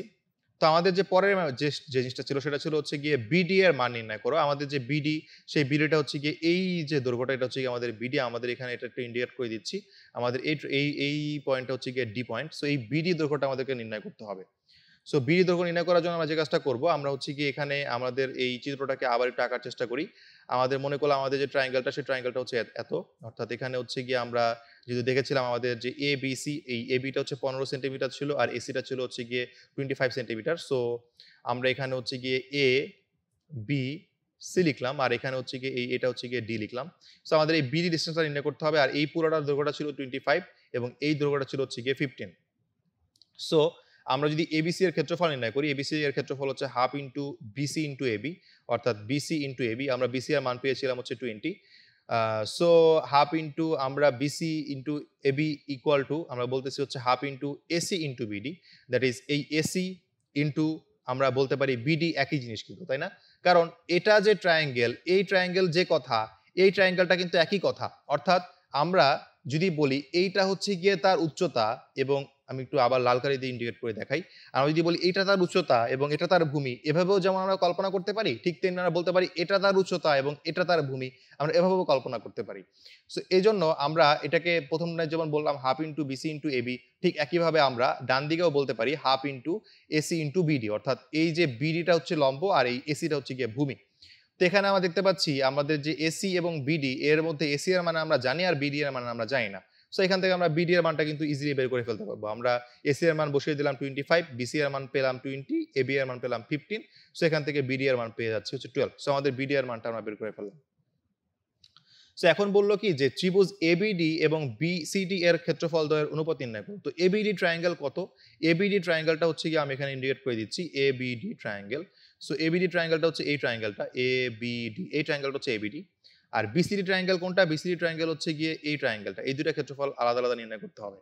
তো আমাদের যে পরের যে যে জিনিসটা ছিল সেটা ছিল হচ্ছে গিয়ে বিডি এর মান নির্ণয় করো আমাদের যে বিডি সেই বিডিটা হচ্ছে গিয়ে এই যে দুর্ঘটনা এটা হচ্ছে গিয়ে আমাদের বিডি আমাদের এখানে এটা একটু ইন্ডিকেট করে দিচ্ছি আমাদের এই এই এই পয়েন্টটা হচ্ছে গিয়ে ডি পয়েন্ট সো এই বিডি দুর্ঘটনা আমাদেরকে নির্ণয় করতে হবে সো বিডি দৈর্ঘ্য নির্ণয় করার জন্য আমরা যে কাজটা করবো আমরা হচ্ছে কি এখানে আমাদের এই চিত্রটাকে আবার একটু আঁকার চেষ্টা করি আমাদের মনে করলো আমাদের যে ট্রায়াঙ্গেলটা সেই ট্রায়াঙ্গেলটা হচ্ছে এত অর্থাৎ এখানে হচ্ছে গিয়ে আমরা যেহেতু দেখেছিলাম আমাদের যে এ বি সি এই এ বিটা হচ্ছে পনেরো সেন্টিমিটার ছিল আর এসিটা ছিল হচ্ছে গিয়ে টোয়েন্টি ফাইভ সেন্টিমিটার সো আমরা এখানে হচ্ছে গিয়ে এ বি সি লিখলাম আর এখানে হচ্ছে গিয়ে এই এটা হচ্ছে গিয়ে ডি লিখলাম সো আমাদের এই বিডি ডিস্টেন্সটা নির্ণয় করতে হবে আর এই পুরোটার দৈর্ঘ্যটা ছিল টোয়েন্টি ফাইভ এবং এই দৈর্ঘ্যটা ছিল হচ্ছে গিয়ে ফিফটিন সো আমরা যদি এবিসি এর ক্ষেত্রফল নির্ণয় করি এবিসি এর ক্ষেত্রফল হচ্ছে half into BC into AB অর্থাৎ বিসি ইন্টু এবি আমরা বিসি এর মান পেয়েছিলাম হচ্ছে টোয়েন্টি সো হাফ ইন্টু আমরা BC into AB equal to আমরা বলতেছি হচ্ছে half into AC into BD that is এই এসি ইন্টু আমরা বলতে পারি বিডি একই জিনিস কিন্তু তাই না কারণ এটা যে ট্রায়াঙ্গেল এই ট্রায়াঙ্গেল যে কথা এই ট্রায়াঙ্গেলটা কিন্তু একই কথা অর্থাৎ আমরা যদি বলি এইটা হচ্ছে গিয়ে তার উচ্চতা এবং আমি একটু আবার লাল কালি দিয়ে ইন্ডিকেট করে দেখাই আমরা যদি বলি এটা তার উচ্চতা এবং এটা তার ভূমি এভাবেও যেমন আমরা কল্পনা করতে পারি ঠিক তেমনি আমরা বলতে পারি এটা তার উচ্চতা এবং এটা তার ভূমি আমরা এভাবেও কল্পনা করতে পারি সো এই জন্য আমরা এটাকে প্রথম যেমন বললাম half into BC into AB ঠিক একইভাবে আমরা ডান দিকেও বলতে পারি half into AC into BD অর্থাৎ এই যে বিডিটা হচ্ছে লম্ব আর এই এসিটা হচ্ছে গিয়ে ভূমি তো এখানে আমরা দেখতে পাচ্ছি আমাদের যে এসি এবং বিডি এর মধ্যে এসি এর মানে আমরা জানি আর বিডি এর মানে আমরা জানি না সো এখান থেকে আমরা বিডি এর মানটা কিন্তু ইজিলি বের করে ফেলতে পারবো আমরা এসি এর মান বসিয়ে দিলাম টোয়েন্টি ফাইভ বিসি এর মান পেলাম টোয়েন্টি এবি এর মান পেলাম ফিফটিন সো এখান থেকে বিডি এর মান পেয়ে যাচ্ছে হচ্ছে টুয়েলভ সো আমাদের বিডি এর মানটা আমরা বের করে ফেললাম সো এখন বললো কি যে ত্রিভুজ এবিডি এবং বিসিডি এর ক্ষেত্রফল দ্বয়ের অনুপাত নির্ণয় করুন তো এবিডি ট্রায়াঙ্গেল কত এবিডি ট্রায়াঙ্গেলটা হচ্ছে কি আমি এখানে ইন্ডিকেট করে দিচ্ছি এবিডি ট্রায়াঙ্গেল সো এবিডি ট্রায়াঙ্গেলটা হচ্ছে এই ট্রায়াঙ্গেলটা এবিডি এই ট্রায়াঙ্গেলটা হচ্ছে এবিডি আর বিসিডি ট্রায়াঙ্গেল কোনটা বিসিডি ট্রায়াঙ্গেল হচ্ছে গিয়ে এই ট্রায়াঙ্গেলটা এই দুটা ক্ষেত্রফল আলাদা আলাদা নির্ণয় করতে হবে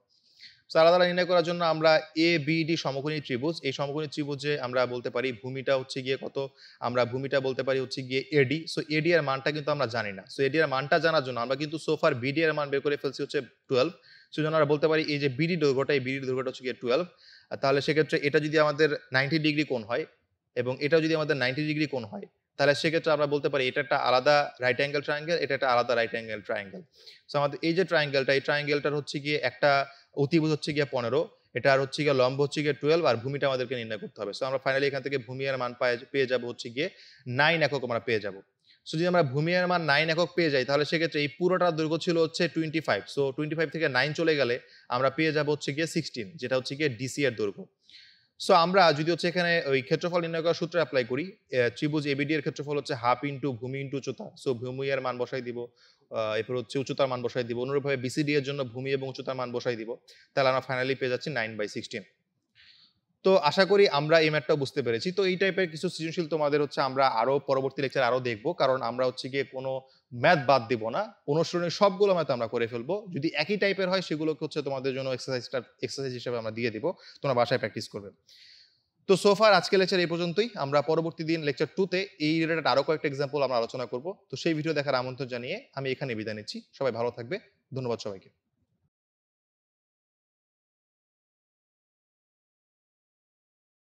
সো আলাদা আলাদা নির্ণয় করার জন্য আমরা এ বিডি সমকোণী ত্রিভুজ এই সমকোণী ত্রিভুজে আমরা বলতে পারি ভূমিটা হচ্ছে গিয়ে কত আমরা ভূমিটা বলতে পারি হচ্ছে গিয়ে এডি সো এডি এর মানটা কিন্তু আমরা জানি না সো এডি এর মানটা জানার জন্য আমরা কিন্তু সোফার বিডি এর মান বের করে ফেলছি হচ্ছে টুয়েলভ সেজন্য আমরা বলতে পারি এই যে বিডি দৈর্ঘ্যটা এই বিডি দৈর্ঘ্যটা হচ্ছে গিয়ে টুয়েলভ তাহলে সেক্ষেত্রে এটা যদি আমাদের নাইনটি ডিগ্রি কোণ হয় এবং এটা যদি আমাদের নাইনটি ডিগ্রি কোণ হয় তাহলে সেক্ষেত্রে আমরা বলতে পারি এটা একটা আলাদা রাইট অ্যাঙ্গেল ট্রায়াঙ্গেল এটা একটা আলাদা রাইট অ্যাঙ্গেল ট্রায়াঙ্গেল সো আমাদের এই যে ট্রায়াঙ্গেলটা এই ট্রায়াঙ্গেলটার হচ্ছে গিয়ে একটা অতিভূত হচ্ছে গিয়ে পনেরো এটা আর হচ্ছে গিয়ে লম্ব হচ্ছে গিয়ে টুয়েলভ আর ভূমিটা আমাদেরকে নির্ণয় করতে হবে সো আমরা ফাইনালি এখান থেকে ভূমি আর মান পেয়ে যাবো হচ্ছে গিয়ে নাইন একক আমরা পেয়ে যাবো সো যদি আমরা ভূমি আর মান নাইন একক পেয়ে যাই তাহলে সেক্ষেত্রে এই পুরোটা দৈর্ঘ্য ছিল হচ্ছে twenty five so twenty five থেকে নাইন চলে গেলে আমরা পেয়ে যাবো হচ্ছে গিয়ে সিক্সটিন যেটা হচ্ছে গিয়ে ডিসি এর দৈর্ঘ্য সো আমরা যদি হচ্ছে এখানে ওই ক্ষেত্রফল নির্ণয় করার সূত্রে অ্যাপ্লাই করি ত্রিভুজ এবিডি এর ক্ষেত্রফল হচ্ছে হাফ ইন্টু ভূমি ইন্টু উচ্চতা সো ভূমি এর মান বসাই দিব এরপর হচ্ছে উচ্চতার মান বসাই দিব অনুরূপভাবে বিসিডি এর জন্য ভূমি এবং উচ্চতার মান বসাই দিব তাহলে আমরা ফাইনালি পেয়ে যাচ্ছি নাইন বাই সিক্সটিন তো আশা করি আমরা এই ম্যাটটা বুঝতে পেরেছি তো এই টাইপের কিছু সৃজনশীল তোমাদের হচ্ছে আমরা আরও পরবর্তী লেকচার আরও দেখবো কারণ আমরা হচ্ছে গিয়ে কোনো ম্যাথ বাদ দিব না অনুশীলনের সবগুলো ম্যাথ আমরা করে ফেলবো যদি একই টাইপের হয় সেগুলোকে হচ্ছে তোমাদের জন্য এক্সারসাইজটা এক্সারসাইজ হিসেবে আমরা দিয়ে দিব তোমরা বাসায় প্র্যাকটিস করবে তো সোফার আজকে লেকচার এই পর্যন্তই আমরা পরবর্তী দিন লেকচার টুতে এই রিলেটেড আরও কয়েকটা এক্সাম্পল আমরা আলোচনা করব তো সেই ভিডিও দেখার আমন্ত্রণ জানিয়ে আমি এখানে বিদায় নিচ্ছি সবাই ভালো থাকবে ধন্যবাদ সবাইকে